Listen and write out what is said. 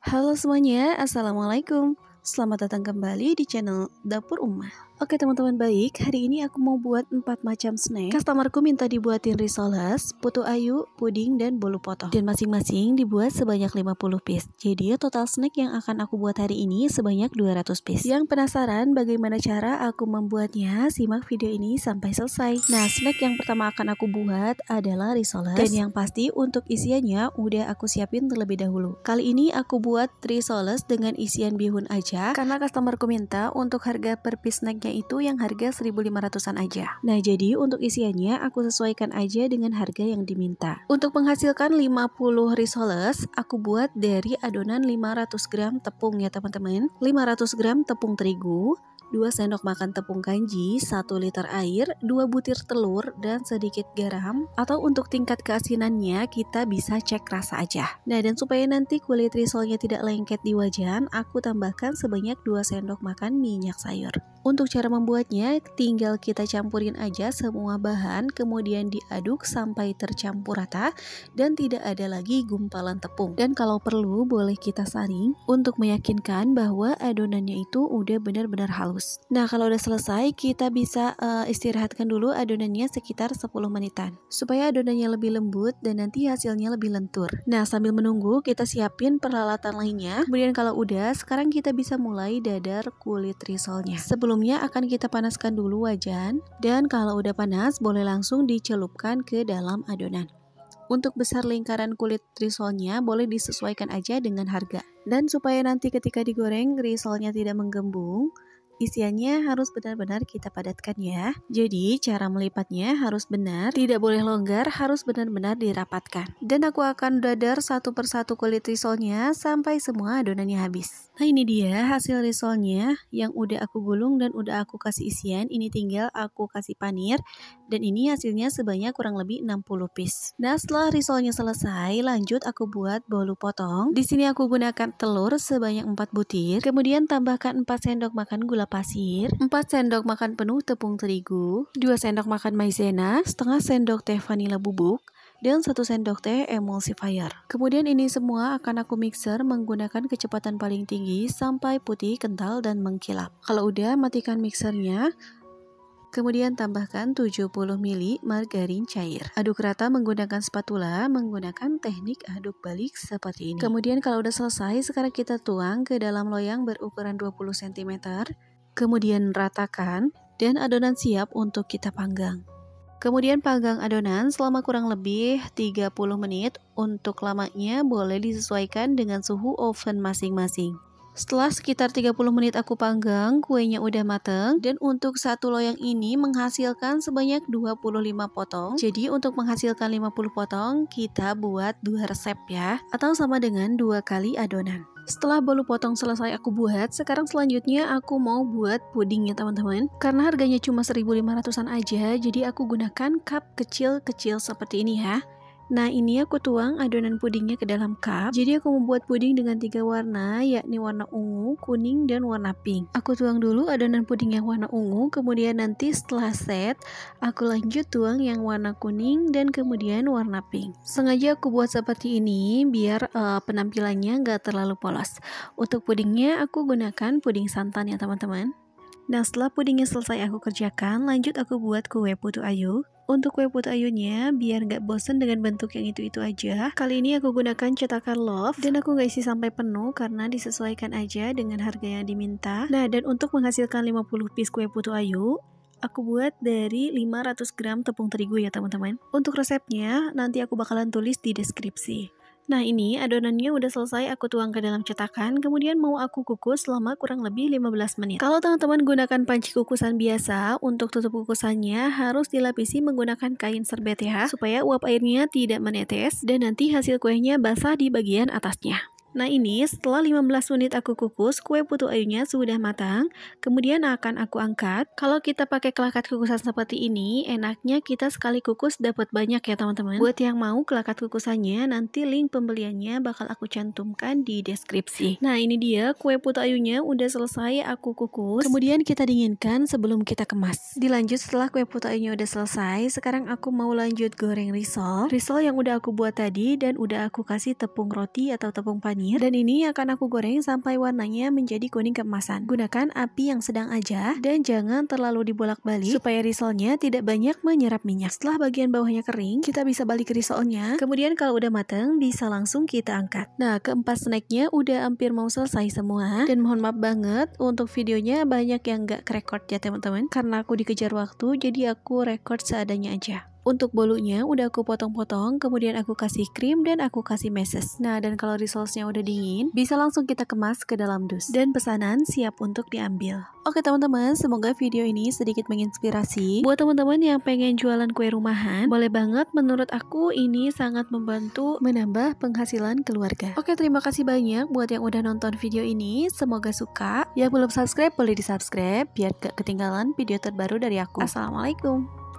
Halo semuanya, Assalamualaikum Selamat datang kembali di channel Dapur Umah Oke teman-teman baik, hari ini aku mau buat 4 macam snack. Customerku minta dibuatin risoles, putu ayu, puding, dan bolu potong. Dan masing-masing dibuat sebanyak 50 piece. Jadi total snack yang akan aku buat hari ini sebanyak 200 piece. Yang penasaran bagaimana cara aku membuatnya, simak video ini sampai selesai. Nah, snack yang pertama akan aku buat adalah risoles. Dan yang pasti untuk isiannya udah aku siapin terlebih dahulu. Kali ini aku buat risoles dengan isian bihun aja, karena customerku minta untuk harga per piece snacknya itu yang harga 1.500an aja. Nah jadi untuk isiannya aku sesuaikan aja dengan harga yang diminta. Untuk menghasilkan 50 risoles, aku buat dari adonan 500 gram tepung ya teman-teman. 500 gram tepung terigu, 2 sendok makan tepung kanji, 1 liter air, 2 butir telur, dan sedikit garam. Atau untuk tingkat keasinannya, kita bisa cek rasa aja. Nah, dan supaya nanti kulit risolnya tidak lengket di wajan, aku tambahkan sebanyak 2 sendok makan minyak sayur. Untuk cara membuatnya, tinggal kita campurin aja semua bahan, kemudian diaduk sampai tercampur rata dan tidak ada lagi gumpalan tepung. Dan kalau perlu, boleh kita saring untuk meyakinkan bahwa adonannya itu udah benar-benar halus. Nah, kalau udah selesai, kita bisa uh, istirahatkan dulu adonannya sekitar 10 menitan supaya adonannya lebih lembut dan nanti hasilnya lebih lentur. Nah, sambil menunggu, kita siapin peralatan lainnya. Kemudian kalau udah, sekarang kita bisa mulai dadar kulit risolnya. Sebelum Sebelumnya akan kita panaskan dulu wajan dan kalau udah panas boleh langsung dicelupkan ke dalam adonan. Untuk besar lingkaran kulit risolnya boleh disesuaikan aja dengan harga. Dan supaya nanti ketika digoreng risolnya tidak menggembung, isiannya harus benar-benar kita padatkan ya. Jadi cara melipatnya harus benar, tidak boleh longgar, harus benar-benar dirapatkan. Dan aku akan dadar satu persatu kulit risolnya sampai semua adonannya habis. Nah ini dia hasil risolnya yang udah aku gulung dan udah aku kasih isian. Ini tinggal aku kasih panir dan ini hasilnya sebanyak kurang lebih 60 piece. Nah setelah risolnya selesai lanjut aku buat bolu potong. Di sini aku gunakan telur sebanyak 4 butir. Kemudian tambahkan 4 sendok makan gula pasir, 4 sendok makan penuh tepung terigu, 2 sendok makan maizena, setengah sendok teh vanila bubuk, dan 1 sendok teh emulsifier. Kemudian ini semua akan aku mixer menggunakan kecepatan paling tinggi sampai putih, kental, dan mengkilap. Kalau udah, matikan mixernya. Kemudian tambahkan 70 ml margarin cair. Aduk rata menggunakan spatula menggunakan teknik aduk balik seperti ini. Kemudian kalau udah selesai, sekarang kita tuang ke dalam loyang berukuran 20 cm. Kemudian ratakan dan adonan siap untuk kita panggang. Kemudian panggang adonan selama kurang lebih 30 menit. Untuk lamanya boleh disesuaikan dengan suhu oven masing-masing. Setelah sekitar 30 menit aku panggang, kuenya udah mateng dan untuk satu loyang ini menghasilkan sebanyak 25 potong. Jadi untuk menghasilkan 50 potong, kita buat dua resep ya, atau sama dengan dua kali adonan. Setelah bolu potong selesai aku buat, sekarang selanjutnya aku mau buat pudingnya teman-teman. Karena harganya cuma 1500-an aja, jadi aku gunakan cup kecil-kecil seperti ini ya. Nah, ini aku tuang adonan pudingnya ke dalam cup. Jadi aku membuat puding dengan tiga warna, yakni warna ungu, kuning, dan warna pink. Aku tuang dulu adonan puding yang warna ungu, kemudian nanti setelah set, aku lanjut tuang yang warna kuning dan kemudian warna pink. Sengaja aku buat seperti ini biar uh, penampilannya gak terlalu polos. Untuk pudingnya aku gunakan puding santan ya teman-teman. Nah setelah pudingnya selesai aku kerjakan, lanjut aku buat kue putu ayu. Untuk kue putu ayunnya, biar nggak bosen dengan bentuk yang itu-itu aja, kali ini aku gunakan cetakan love dan aku nggak isi sampai penuh karena disesuaikan aja dengan harga yang diminta. Nah, dan untuk menghasilkan 50 piece kue putu ayu, aku buat dari 500 gram tepung terigu ya teman-teman. Untuk resepnya, nanti aku bakalan tulis di deskripsi. Nah ini adonannya udah selesai aku tuang ke dalam cetakan, kemudian mau aku kukus selama kurang lebih 15 menit. Kalau teman-teman gunakan panci kukusan biasa, untuk tutup kukusannya harus dilapisi menggunakan kain serbet ya, supaya uap airnya tidak menetes dan nanti hasil kuenya basah di bagian atasnya. Nah ini setelah 15 menit aku kukus, kue putu ayunya sudah matang, kemudian akan aku angkat. Kalau kita pakai kelakat kukusan seperti ini, enaknya kita sekali kukus dapat banyak ya teman-teman. Buat yang mau kelakat kukusannya, nanti link pembeliannya bakal aku cantumkan di deskripsi. Nah ini dia kue putu ayunya udah selesai aku kukus, kemudian kita dinginkan sebelum kita kemas. Dilanjut setelah kue putu ayunya udah selesai, sekarang aku mau lanjut goreng risol. Risol yang udah aku buat tadi dan udah aku kasih tepung roti atau tepung panjang panir dan ini akan aku goreng sampai warnanya menjadi kuning keemasan. Gunakan api yang sedang aja dan jangan terlalu dibolak-balik supaya risolnya tidak banyak menyerap minyak. Setelah bagian bawahnya kering, kita bisa balik risolnya. Kemudian kalau udah mateng bisa langsung kita angkat. Nah, keempat snacknya udah hampir mau selesai semua dan mohon maaf banget untuk videonya banyak yang gak kerekord ya teman-teman karena aku dikejar waktu jadi aku record seadanya aja. Untuk bolunya udah aku potong-potong, kemudian aku kasih krim dan aku kasih meses. Nah, dan kalau resource udah dingin, bisa langsung kita kemas ke dalam dus. Dan pesanan siap untuk diambil. Oke teman-teman, semoga video ini sedikit menginspirasi. Buat teman-teman yang pengen jualan kue rumahan, boleh banget menurut aku ini sangat membantu menambah penghasilan keluarga. Oke, terima kasih banyak buat yang udah nonton video ini. Semoga suka. Yang belum subscribe, boleh di-subscribe biar gak ketinggalan video terbaru dari aku. Assalamualaikum.